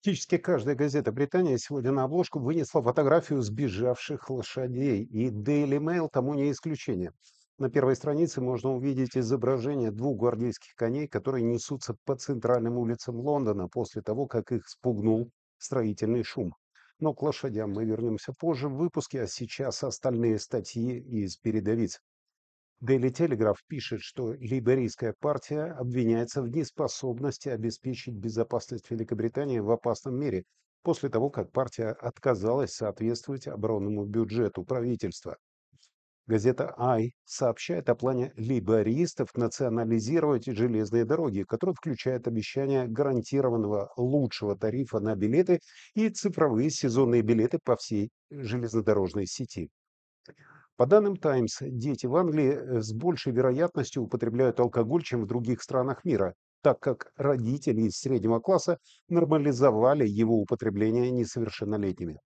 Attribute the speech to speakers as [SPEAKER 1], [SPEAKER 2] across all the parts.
[SPEAKER 1] Практически каждая газета Британии сегодня на обложку вынесла фотографию сбежавших лошадей, и Daily Mail тому не исключение. На первой странице можно увидеть изображение двух гвардейских коней, которые несутся по центральным улицам Лондона после того, как их спугнул строительный шум. Но к лошадям мы вернемся позже в выпуске, а сейчас остальные статьи из передовиц. Daily Telegraph пишет, что либерийская партия обвиняется в неспособности обеспечить безопасность Великобритании в опасном мире после того, как партия отказалась соответствовать оборонному бюджету правительства. Газета «Ай» сообщает о плане либеристов национализировать железные дороги, который включает обещание гарантированного лучшего тарифа на билеты и цифровые сезонные билеты по всей железнодорожной сети. По данным Times, дети в Англии э, с большей вероятностью употребляют алкоголь, чем в других странах мира, так как родители из среднего класса нормализовали его употребление несовершеннолетними.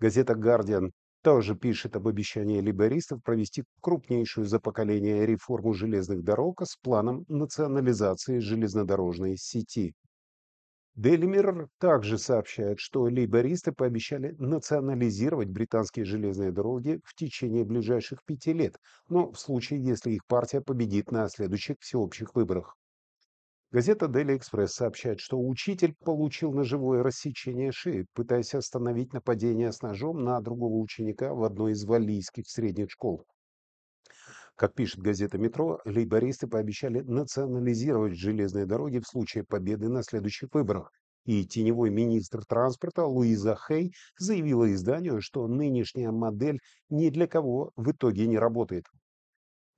[SPEAKER 1] Газета Guardian также пишет об обещании либеристов провести крупнейшую за поколение реформу железных дорог с планом национализации железнодорожной сети. Daily Mirror также сообщает, что лейбористы пообещали национализировать британские железные дороги в течение ближайших пяти лет, но в случае, если их партия победит на следующих всеобщих выборах. Газета Daily Express сообщает, что учитель получил ножевое рассечение шеи, пытаясь остановить нападение с ножом на другого ученика в одной из валийских средних школ. Как пишет газета «Метро», лейбористы пообещали национализировать железные дороги в случае победы на следующих выборах. И теневой министр транспорта Луиза Хей заявила изданию, что нынешняя модель ни для кого в итоге не работает.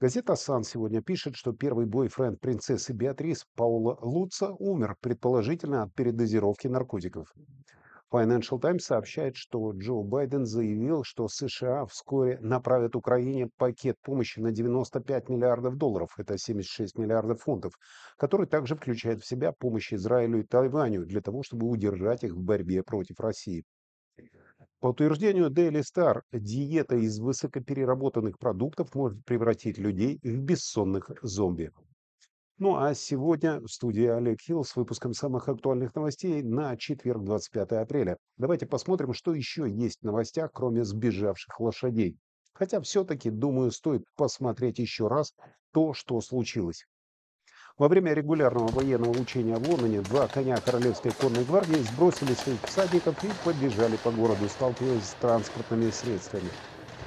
[SPEAKER 1] Газета «Сан» сегодня пишет, что первый бойфренд принцессы Беатрис Паула Луца умер, предположительно, от передозировки наркотиков. Financial Times сообщает, что Джо Байден заявил, что США вскоре направят Украине пакет помощи на 95 миллиардов долларов, это 76 миллиардов фунтов, который также включает в себя помощь Израилю и Тайваню для того, чтобы удержать их в борьбе против России. По утверждению Daily Star, диета из высокопереработанных продуктов может превратить людей в бессонных зомби. Ну а сегодня в студии Олег Хилл с выпуском самых актуальных новостей на четверг, 25 апреля. Давайте посмотрим, что еще есть в новостях, кроме сбежавших лошадей. Хотя все-таки, думаю, стоит посмотреть еще раз то, что случилось. Во время регулярного военного учения в Лондоне два коня Королевской конной гвардии сбросили своих всадников и побежали по городу, сталкиваясь с транспортными средствами.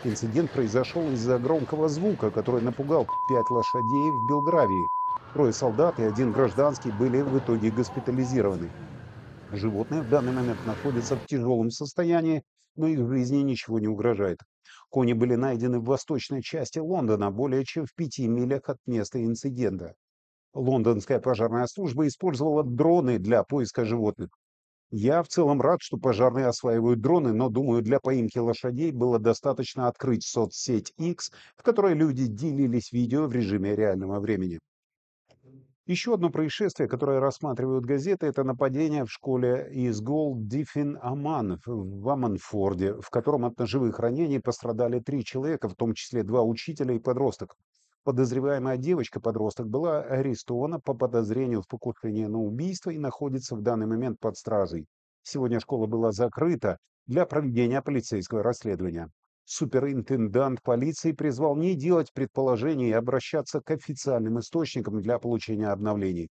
[SPEAKER 1] Инцидент произошел из-за громкого звука, который напугал пять лошадей в Белгравии. Трое солдат и один гражданский были в итоге госпитализированы. Животные в данный момент находятся в тяжелом состоянии, но их жизни ничего не угрожает. Кони были найдены в восточной части Лондона, более чем в пяти милях от места инцидента. Лондонская пожарная служба использовала дроны для поиска животных. Я в целом рад, что пожарные осваивают дроны, но, думаю, для поимки лошадей было достаточно открыть соцсеть X, в которой люди делились видео в режиме реального времени. Еще одно происшествие, которое рассматривают газеты, это нападение в школе из Голдифин Аман в Аманфорде, в котором от ножевых ранений пострадали три человека, в том числе два учителя и подросток. Подозреваемая девочка-подросток была арестована по подозрению в покушении на убийство и находится в данный момент под стражей. Сегодня школа была закрыта для проведения полицейского расследования. Суперинтендант полиции призвал не делать предположений и обращаться к официальным источникам для получения обновлений.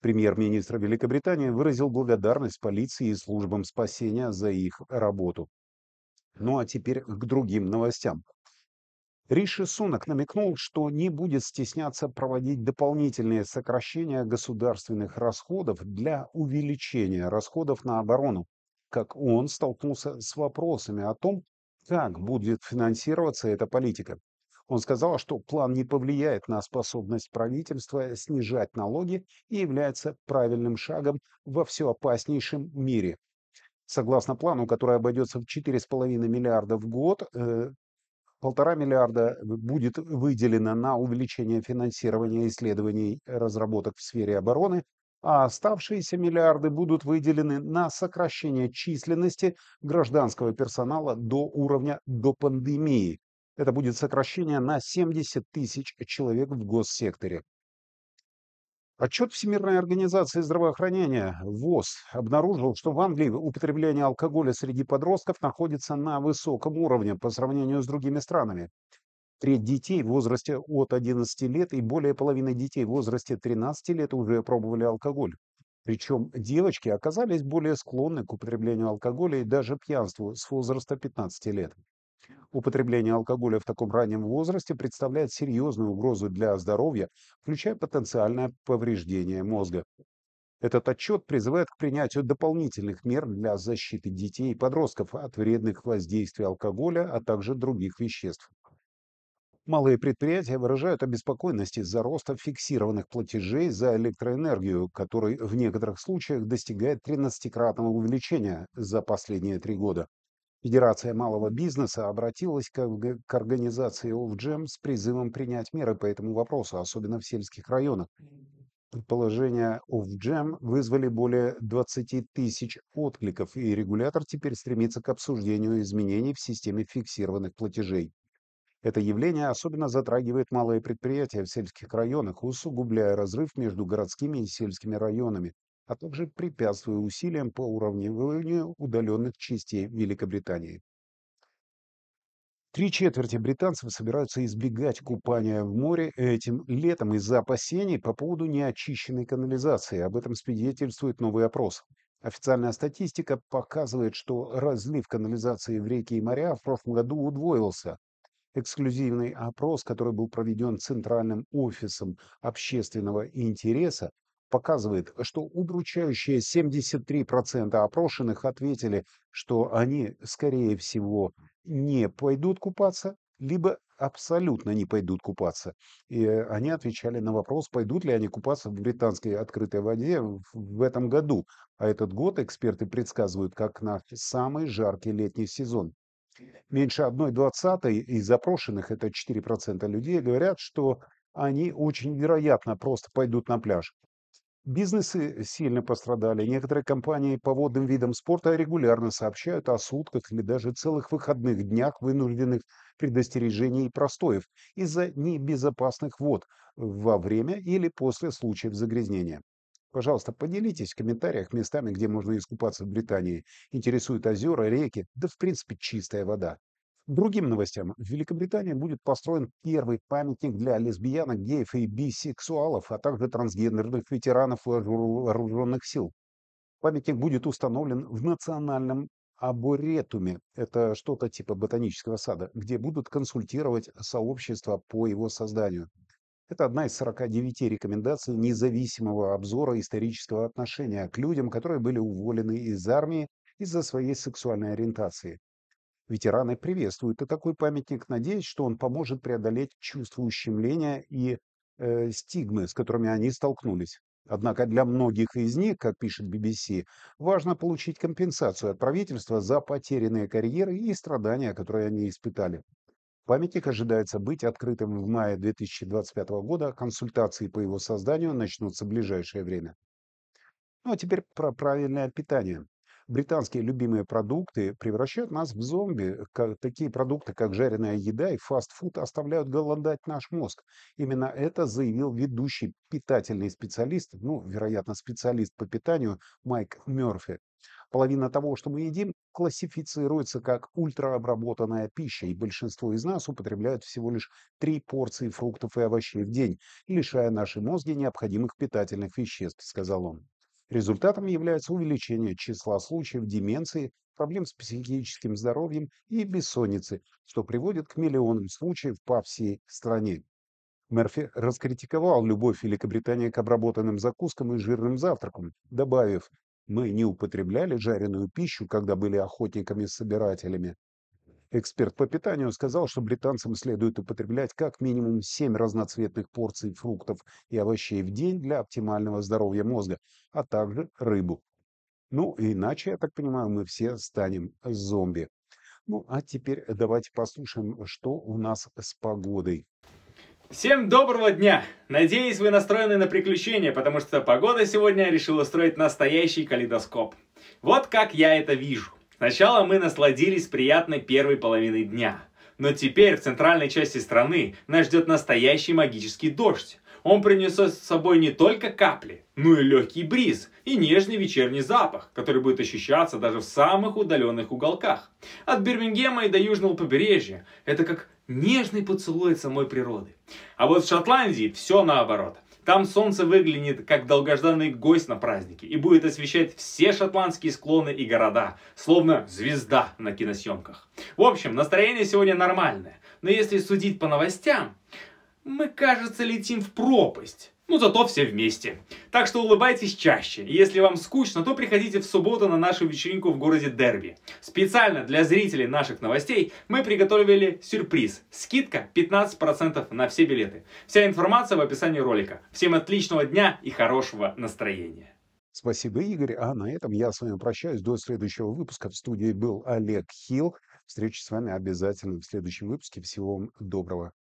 [SPEAKER 1] Премьер-министр Великобритании выразил благодарность полиции и службам спасения за их работу. Ну а теперь к другим новостям. Риши Сунок намекнул, что не будет стесняться проводить дополнительные сокращения государственных расходов для увеличения расходов на оборону, как он столкнулся с вопросами о том, как будет финансироваться эта политика. Он сказал, что план не повлияет на способность правительства снижать налоги и является правильным шагом во все опаснейшем мире. Согласно плану, который обойдется в 4,5 миллиарда в год, э, полтора миллиарда будет выделено на увеличение финансирования исследований разработок в сфере обороны, а оставшиеся миллиарды будут выделены на сокращение численности гражданского персонала до уровня до пандемии. Это будет сокращение на 70 тысяч человек в госсекторе. Отчет Всемирной организации здравоохранения ВОЗ обнаружил, что в Англии употребление алкоголя среди подростков находится на высоком уровне по сравнению с другими странами треть детей в возрасте от 11 лет и более половины детей в возрасте 13 лет уже пробовали алкоголь. Причем девочки оказались более склонны к употреблению алкоголя и даже пьянству с возраста 15 лет. Употребление алкоголя в таком раннем возрасте представляет серьезную угрозу для здоровья, включая потенциальное повреждение мозга. Этот отчет призывает к принятию дополнительных мер для защиты детей и подростков от вредных воздействий алкоголя, а также других веществ. Малые предприятия выражают обеспокоенность из-за роста фиксированных платежей за электроэнергию, который в некоторых случаях достигает 13-кратного увеличения за последние три года. Федерация малого бизнеса обратилась к, к организации ОВДЖЕМ с призывом принять меры по этому вопросу, особенно в сельских районах. Предположения ОВДЖЕМ вызвали более 20 тысяч откликов, и регулятор теперь стремится к обсуждению изменений в системе фиксированных платежей. Это явление особенно затрагивает малые предприятия в сельских районах, усугубляя разрыв между городскими и сельскими районами, а также препятствуя усилиям по уравниванию удаленных частей Великобритании. Три четверти британцев собираются избегать купания в море этим летом из-за опасений по поводу неочищенной канализации. Об этом свидетельствует новый опрос. Официальная статистика показывает, что разлив канализации в реки и моря в прошлом году удвоился, Эксклюзивный опрос, который был проведен Центральным офисом общественного интереса, показывает, что удручающие 73% опрошенных ответили, что они, скорее всего, не пойдут купаться, либо абсолютно не пойдут купаться. И они отвечали на вопрос, пойдут ли они купаться в британской открытой воде в этом году. А этот год эксперты предсказывают как на самый жаркий летний сезон меньше 1,20 из запрошенных, это 4% людей, говорят, что они очень вероятно просто пойдут на пляж. Бизнесы сильно пострадали. Некоторые компании по водным видам спорта регулярно сообщают о сутках или даже целых выходных днях вынужденных предостережений и простоев из-за небезопасных вод во время или после случаев загрязнения. Пожалуйста, поделитесь в комментариях местами, где можно искупаться в Британии. Интересуют озера, реки, да в принципе чистая вода. Другим новостям. В Великобритании будет построен первый памятник для лесбиянок, геев и бисексуалов, а также трансгендерных ветеранов вооруженных сил. Памятник будет установлен в Национальном аборетуме, Это что-то типа ботанического сада, где будут консультировать сообщество по его созданию. Это одна из 49 рекомендаций независимого обзора исторического отношения к людям, которые были уволены из армии из-за своей сексуальной ориентации. Ветераны приветствуют и такой памятник, надеясь, что он поможет преодолеть чувство ущемления и э, стигмы, с которыми они столкнулись. Однако для многих из них, как пишет BBC, важно получить компенсацию от правительства за потерянные карьеры и страдания, которые они испытали. Памятник ожидается быть открытым в мае 2025 года. Консультации по его созданию начнутся в ближайшее время. Ну а теперь про правильное питание. Британские любимые продукты превращают нас в зомби. Такие продукты, как жареная еда и фастфуд, оставляют голодать наш мозг. Именно это заявил ведущий питательный специалист, ну, вероятно, специалист по питанию Майк Мерфи. Половина того, что мы едим, классифицируется как ультраобработанная пища, и большинство из нас употребляют всего лишь три порции фруктов и овощей в день, лишая наши мозги необходимых питательных веществ, сказал он. Результатом является увеличение числа случаев деменции, проблем с психическим здоровьем и бессонницы, что приводит к миллионам случаев по всей стране. Мерфи раскритиковал любовь Великобритании к обработанным закускам и жирным завтракам, добавив мы не употребляли жареную пищу, когда были охотниками-собирателями. Эксперт по питанию сказал, что британцам следует употреблять как минимум 7 разноцветных порций фруктов и овощей в день для оптимального здоровья мозга, а также рыбу. Ну, иначе, я так понимаю, мы все станем зомби. Ну, а теперь давайте послушаем, что у нас с погодой.
[SPEAKER 2] Всем доброго дня! Надеюсь, вы настроены на приключения, потому что погода сегодня решила строить настоящий калейдоскоп. Вот как я это вижу. Сначала мы насладились приятной первой половиной дня. Но теперь в центральной части страны нас ждет настоящий магический дождь. Он принесет с собой не только капли, но и легкий бриз и нежный вечерний запах, который будет ощущаться даже в самых удаленных уголках. От Бирмингема и до южного побережья. Это как Нежный поцелуй от самой природы. А вот в Шотландии все наоборот. Там солнце выглянет как долгожданный гость на празднике и будет освещать все шотландские склоны и города, словно звезда на киносъемках. В общем, настроение сегодня нормальное, но если судить по новостям, мы, кажется, летим в пропасть. Ну, зато все вместе. Так что улыбайтесь чаще. если вам скучно, то приходите в субботу на нашу вечеринку в городе Дерби. Специально для зрителей наших новостей мы приготовили сюрприз. Скидка 15% на все билеты. Вся информация в описании ролика. Всем отличного дня и хорошего настроения.
[SPEAKER 1] Спасибо, Игорь. А на этом я с вами прощаюсь. До следующего выпуска. В студии был Олег Хилл. Встречи с вами обязательно в следующем выпуске. Всего вам доброго.